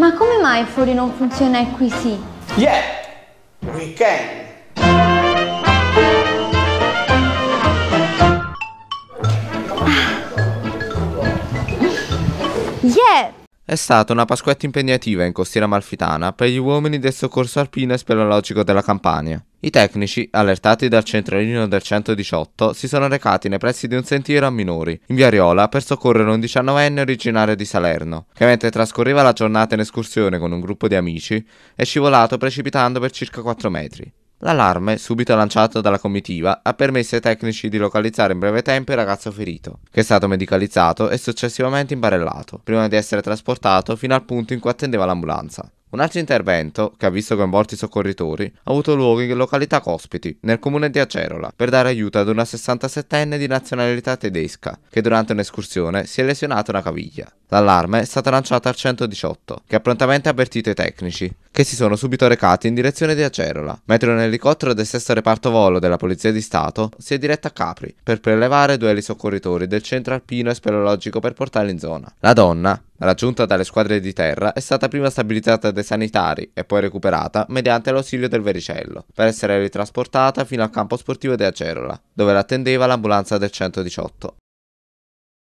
Ma come mai fuori non funziona e qui sì? Yeah, we can. Ah. Yeah! È stata una Pasquetta impegnativa in costiera malfitana per gli uomini del soccorso alpino e speleologico della Campania. I tecnici, allertati dal centralino del 118, si sono recati nei pressi di un sentiero a Minori, in Viariola, per soccorrere un diciannovenne originario di Salerno, che mentre trascorreva la giornata in escursione con un gruppo di amici, è scivolato precipitando per circa 4 metri. L'allarme, subito lanciato dalla comitiva, ha permesso ai tecnici di localizzare in breve tempo il ragazzo ferito, che è stato medicalizzato e successivamente imbarellato, prima di essere trasportato fino al punto in cui attendeva l'ambulanza. Un altro intervento, che ha visto coinvolti i soccorritori, ha avuto luogo in località Cospiti, nel comune di Acerola, per dare aiuto ad una 67enne di nazionalità tedesca, che durante un'escursione si è lesionata una caviglia. L'allarme è stata lanciata al 118, che ha prontamente avvertito i tecnici, che si sono subito recati in direzione di Acerola, mentre un elicottero del sesto reparto volo della Polizia di Stato si è diretto a Capri per prelevare due soccorritori del centro alpino e speleologico per portarli in zona. La donna, raggiunta dalle squadre di terra, è stata prima stabilizzata dai sanitari e poi recuperata mediante l'ausilio del vericello, per essere ritrasportata fino al campo sportivo di Acerola, dove l'attendeva l'ambulanza del 118.